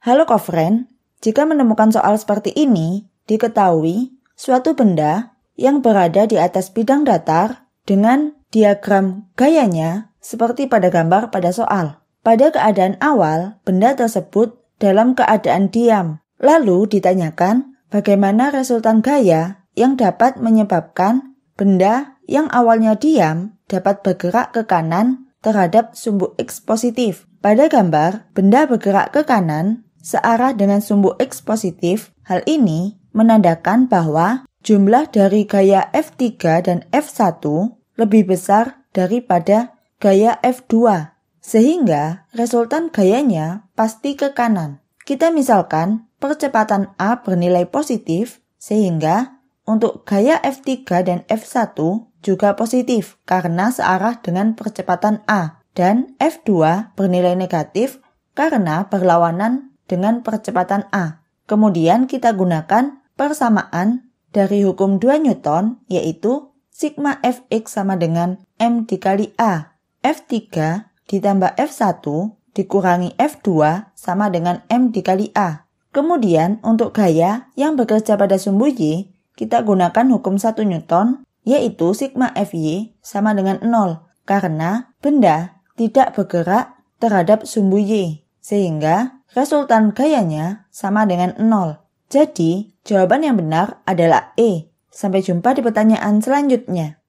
Halo kofren, jika menemukan soal seperti ini, diketahui suatu benda yang berada di atas bidang datar dengan diagram gayanya seperti pada gambar pada soal. Pada keadaan awal, benda tersebut dalam keadaan diam. Lalu ditanyakan bagaimana resultan gaya yang dapat menyebabkan benda yang awalnya diam dapat bergerak ke kanan terhadap sumbu X positif. Pada gambar, benda bergerak ke kanan searah dengan sumbu X positif, hal ini menandakan bahwa jumlah dari gaya F3 dan F1 lebih besar daripada gaya F2, sehingga resultan gayanya pasti ke kanan. Kita misalkan percepatan A bernilai positif, sehingga untuk gaya F3 dan F1 juga positif karena searah dengan percepatan A, dan F2 bernilai negatif karena berlawanan dengan percepatan A. Kemudian kita gunakan persamaan dari hukum 2 Newton yaitu sigma Fx sama dengan M dikali A. F3 ditambah F1 dikurangi F2 sama dengan M dikali A. Kemudian untuk gaya yang bekerja pada sumbu Y, kita gunakan hukum 1 Newton yaitu sigma Fy sama dengan 0 karena benda tidak bergerak terhadap sumbu Y. Sehingga Resultan gayanya sama dengan 0. Jadi, jawaban yang benar adalah E. Sampai jumpa di pertanyaan selanjutnya.